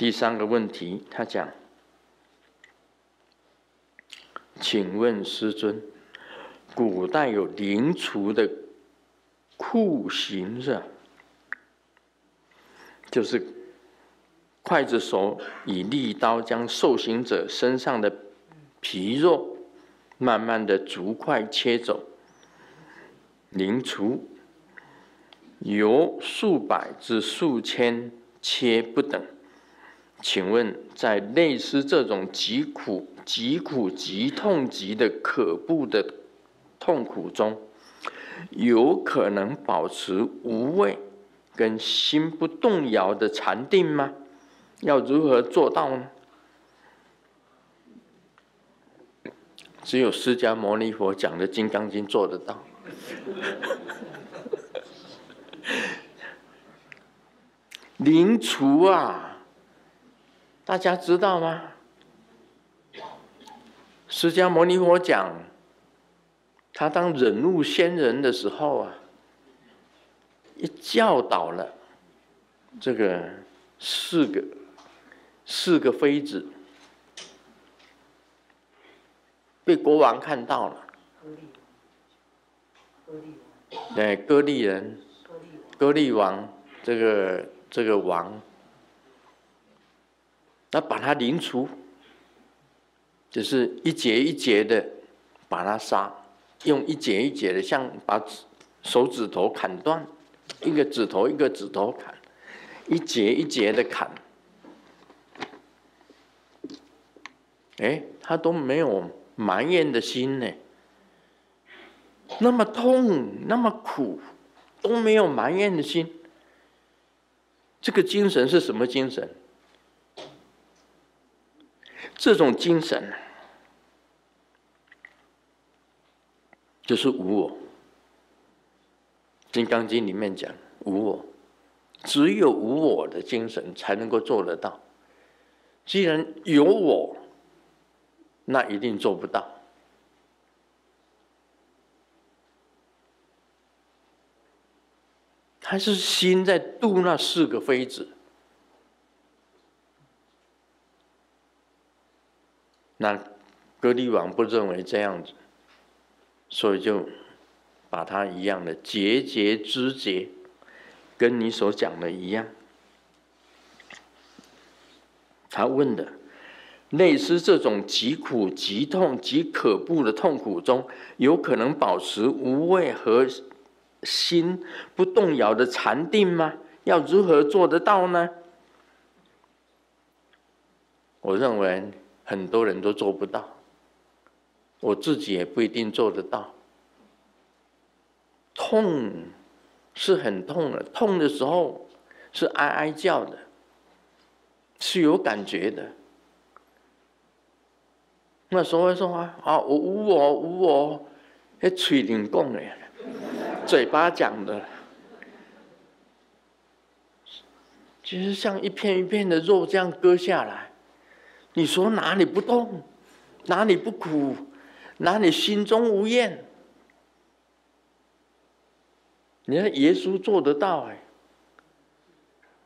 第三个问题，他讲：“请问师尊，古代有凌厨的酷刑是，就是刽子手以利刀将受刑者身上的皮肉，慢慢的逐块切走。凌厨由数百至数千切不等。”请问，在类似这种极苦、极苦、极痛、极的可怖的痛苦中，有可能保持无畏跟心不动摇的禅定吗？要如何做到呢？只有释迦牟尼佛讲的《金刚经》做得到。灵除啊！大家知道吗？释迦牟尼佛讲，他当忍辱仙人的时候啊，一教导了这个四个四个妃子，被国王看到了。割对，割力人，割力王，这个这个王。那把它凌除，就是一节一节的把它杀，用一节一节的像把手指头砍断，一个指头一个指头砍，一节一节的砍。哎，他都没有埋怨的心呢，那么痛，那么苦，都没有埋怨的心，这个精神是什么精神？这种精神，就是无我。《金刚经》里面讲无我，只有无我的精神才能够做得到。既然有我，那一定做不到。他是心在度那四个妃子。那格利王不认为这样子，所以就把他一样的节节肢节，跟你所讲的一样。他问的，类似这种极苦、极痛、极可怖的痛苦中，有可能保持无畏和心不动摇的禅定吗？要如何做得到呢？我认为。很多人都做不到，我自己也不一定做得到。痛是很痛的，痛的时候是哀哀叫的，是有感觉的。那所候说啊，啊，我我我，那嘴顶讲的，嘴巴讲的，其实像一片一片的肉这样割下来。你说哪里不动？哪里不苦？哪里心中无厌？你看耶稣做得到哎！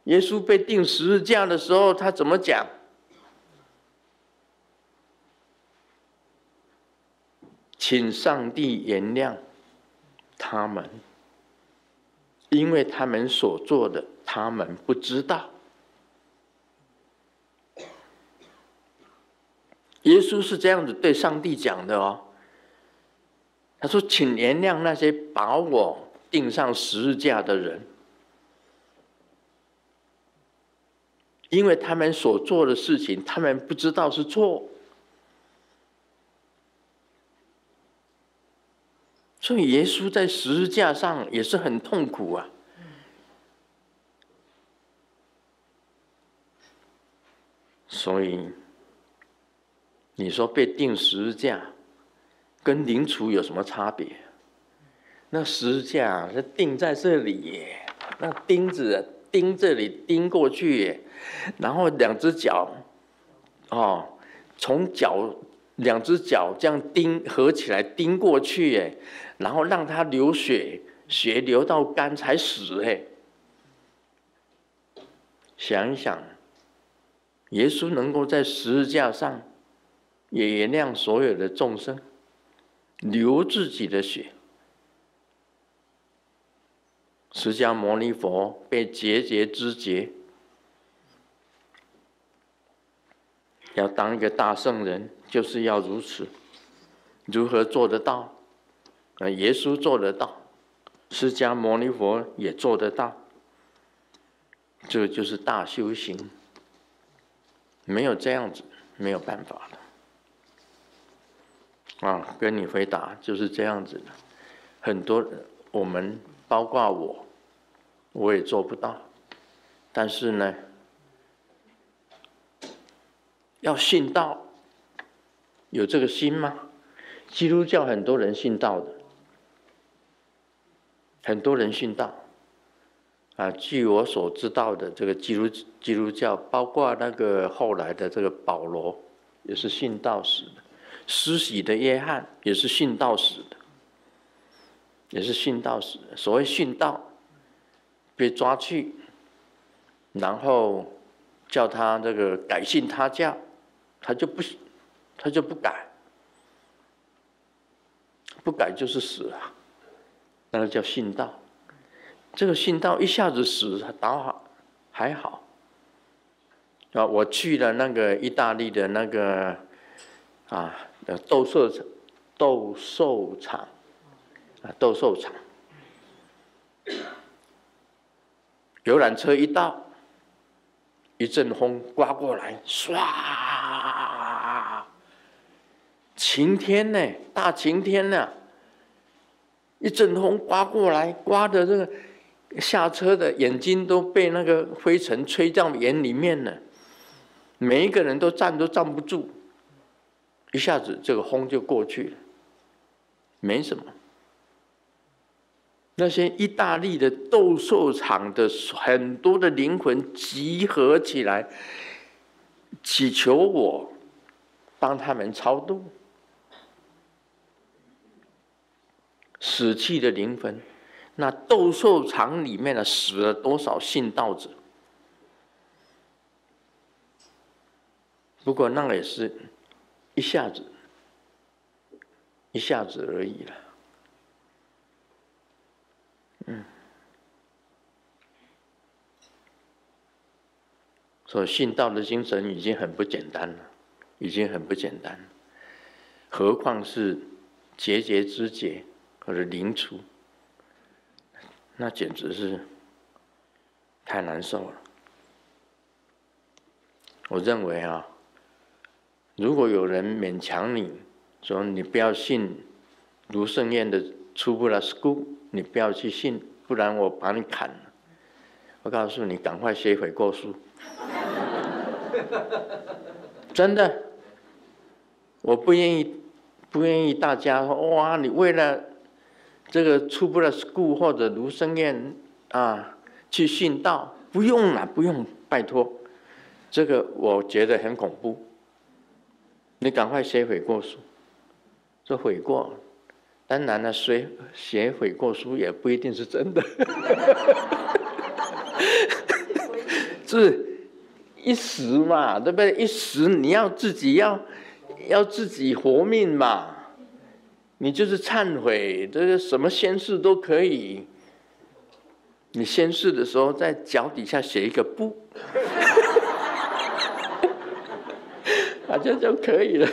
耶稣被钉十字架的时候，他怎么讲？请上帝原谅他们，因为他们所做的，他们不知道。耶稣是这样子对上帝讲的哦，他说：“请原谅那些把我钉上十字架的人，因为他们所做的事情，他们不知道是错。”所以耶稣在十字架上也是很痛苦啊，所以。你说被钉十字架跟凌迟有什么差别？那十字架是钉在这里，那钉子钉这里钉过去，然后两只脚，哦，从脚两只脚这样钉合起来钉过去，哎，然后让它流血，血流到肝才死，哎，想一想，耶稣能够在十字架上。也原谅所有的众生，流自己的血。释迦牟尼佛被节节肢节，要当一个大圣人，就是要如此。如何做得到？呃，耶稣做得到，释迦牟尼佛也做得到。这就是大修行。没有这样子，没有办法的。啊，跟你回答就是这样子的。很多我们包括我，我也做不到。但是呢，要信道，有这个心吗？基督教很多人信道的，很多人信道。啊，据我所知道的，这个基督基督教，包括那个后来的这个保罗，也是信道史的。施洗的约翰也是殉道死的，也是殉道死。的。所谓殉道，被抓去，然后叫他这个改信他教，他就不，他就不改，不改就是死啊。那个叫殉道。这个殉道一下子死倒好，还好。啊，我去了那个意大利的那个。啊，斗兽场，斗兽场，啊，斗兽场，游览车一到，一阵风刮过来，唰，晴天呢，大晴天呢，一阵风刮过来，刮的这个下车的眼睛都被那个灰尘吹到眼里面了，每一个人都站都站不住。一下子这个风就过去了，没什么。那些意大利的斗兽场的很多的灵魂集合起来，祈求我帮他们超度死去的灵魂。那斗兽场里面呢，死了多少信道者？不过那也是。一下子，一下子而已了。嗯，所以信道的精神已经很不简单了，已经很不简单。何况是节节肢解或者灵出，那简直是太难受了。我认为啊。如果有人勉强你，说你不要信卢胜燕的出不了 school，你不要去信，不然我把你砍了。我告诉你，赶快写悔过书。真的，我不愿意，不愿意大家哇，你为了这个出不了 school 或者卢胜燕啊去信道，不用了，不用，拜托，这个我觉得很恐怖。你赶快写悔过书，说悔过，当然了，写写悔过书也不一定是真的，哈 一时嘛，对不对？一时你要自己要要自己活命嘛，你就是忏悔，这哈什么哈，事都可以。你哈哈的时候，在脚底下写一个不。反正就可以了。